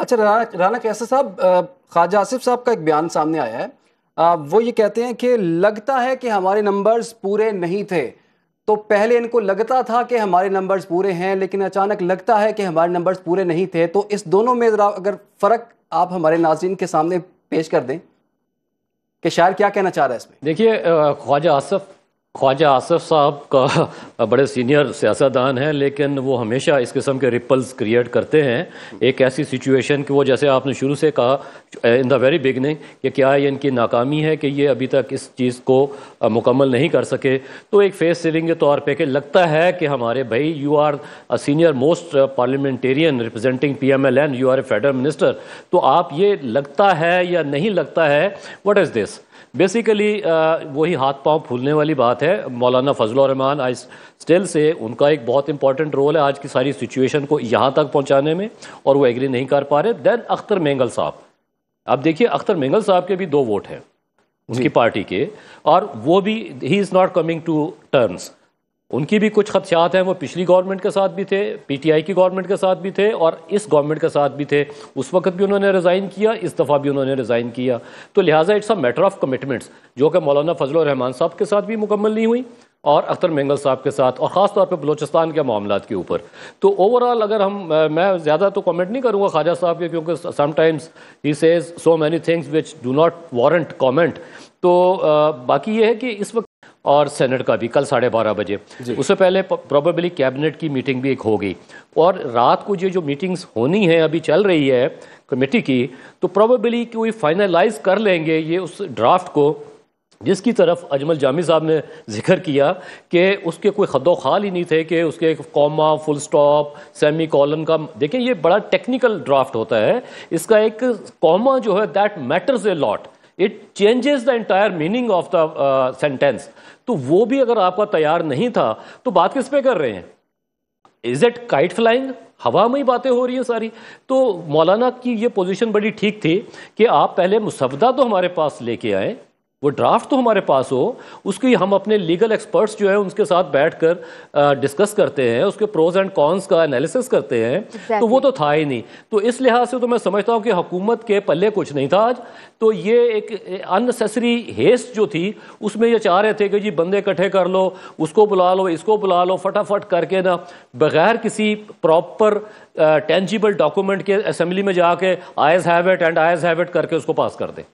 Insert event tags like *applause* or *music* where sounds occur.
अच्छा राना राना कैसा साहब ख्वाजा आसिफ साहब का एक बयान सामने आया है आ, वो ये कहते हैं कि लगता है कि हमारे नंबर्स पूरे नहीं थे तो पहले इनको लगता था कि हमारे नंबर्स पूरे हैं लेकिन अचानक लगता है कि हमारे नंबर्स पूरे नहीं थे तो इस दोनों में ज़रा अगर फ़र्क आप हमारे नाजिन के सामने पेश कर दें कि शायर क्या कहना चाह रहा है इसमें देखिए ख्वाजा आसफ ख्वाजा आसफ साहब का *laughs* बड़े सीनियर सियासतदान हैं लेकिन वो हमेशा इस किस्म के रिपल्स क्रिएट करते हैं एक ऐसी सिचुएशन कि वो जैसे आपने शुरू से कहा इन द वेरी बिगनिंग कि क्या ये इनकी नाकामी है कि ये अभी तक इस चीज़ को मुकम्मल नहीं कर सके तो एक फेस सेलिंग के तौर पे कि लगता है कि हमारे भाई you are a senior most parliamentarian representing P M L N you are a federal minister तो आप ये लगता है या नहीं लगता है what is this basically uh, वही हाथ पांव फूलने वाली बात है मौलाना फजलरहमान आई स्टिल से उनका एक बहुत इंपॉर्टेंट रोल है आज की सारी सिचुएशन को यहाँ तक पहुँचाने में और वो एग्री नहीं कर पा रहे देन अख्तर मेंगल साहब आप देखिए अख्तर मेंगल साहब के भी दो वोट हैं उनकी पार्टी के और वो भी he is not coming to terms उनकी भी कुछ खदशात हैं वो पिछली गवर्नमेंट के साथ भी थे पीटीआई की गवर्नमेंट के साथ भी थे और इस गवर्नमेंट के साथ भी थे उस वक्त भी उन्होंने रिज़ाइन किया इस दफ़ा भी उन्होंने रिज़ाइन किया तो लिहाजा it's a matter of commitments जो कि मौलाना फजल रहमान साहब के साथ भी मुकम्मल नहीं हुई और अख्तर मेंगल साहब के साथ और ख़ास तौर पर बलोचिस्तान के मामला के ऊपर तो ओवरऑल अगर हम मैं ज़्यादा तो कॉमेंट नहीं करूँगा ख्वाजा साहब के क्योंकि sometimes he says so many things which do not warrant comment तो बाकी ये है कि इस वक्त और सेनेट का भी कल साढ़े बारह बजे उससे पहले प्रॉबेबली कैबिनेट की मीटिंग भी एक होगी और रात को ये जो मीटिंग्स होनी है अभी चल रही है कमेटी की तो प्रॉबेबली कोई फाइनलाइज कर लेंगे ये उस ड्राफ्ट को जिसकी तरफ अजमल जामी साहब ने जिक्र किया कि उसके कोई खदो ही नहीं थे कि उसके comma full stop semicolon का देखें ये बड़ा टेक्निकल ड्राफ्ट होता है इसका एक कॉमा जो है that matters a lot it changes the entire meaning of the sentence तो वो भी अगर आपका तैयार नहीं था तो बात किस पे कर रहे हैं इज इट काइट फ्लाइंग हवा में ही बातें हो रही हैं सारी तो मौलाना की ये पोजीशन बड़ी ठीक थी कि आप पहले मुसवदा तो हमारे पास लेके आए वो ड्राफ्ट तो हमारे पास हो उसकी हम अपने लीगल एक्सपर्ट्स जो है उनके साथ बैठकर डिस्कस करते हैं उसके प्रोज एंड कॉन्स का एनालिसिस करते हैं exactly. तो वो तो था ही नहीं तो इस लिहाज से तो मैं समझता हूँ कि हुकूमत के पल्ले कुछ नहीं था आज तो ये एक अननेसेसरी हेस्ट जो थी उसमें ये चाह रहे थे कि जी बंदे इकट्ठे कर लो उसको बुला लो इसको बुला लो फटाफट करके ना बगैर किसी प्रॉपर टेंजिबल डॉक्यूमेंट के असम्बली में जाके ayes have it and ayes have it करके उसको पास कर दें